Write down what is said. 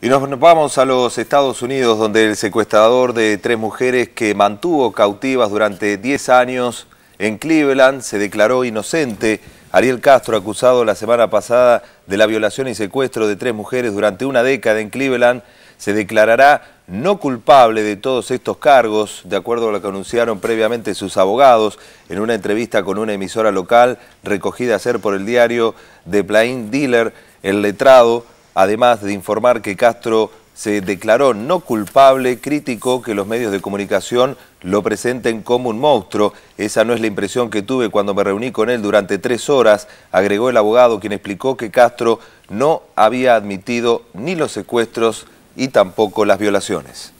Y nos vamos a los Estados Unidos, donde el secuestrador de tres mujeres que mantuvo cautivas durante 10 años en Cleveland se declaró inocente. Ariel Castro, acusado la semana pasada de la violación y secuestro de tres mujeres durante una década en Cleveland, se declarará no culpable de todos estos cargos, de acuerdo a lo que anunciaron previamente sus abogados en una entrevista con una emisora local recogida a ser por el diario The Plain Dealer, el letrado además de informar que Castro se declaró no culpable, criticó que los medios de comunicación lo presenten como un monstruo. Esa no es la impresión que tuve cuando me reuní con él durante tres horas, agregó el abogado, quien explicó que Castro no había admitido ni los secuestros y tampoco las violaciones.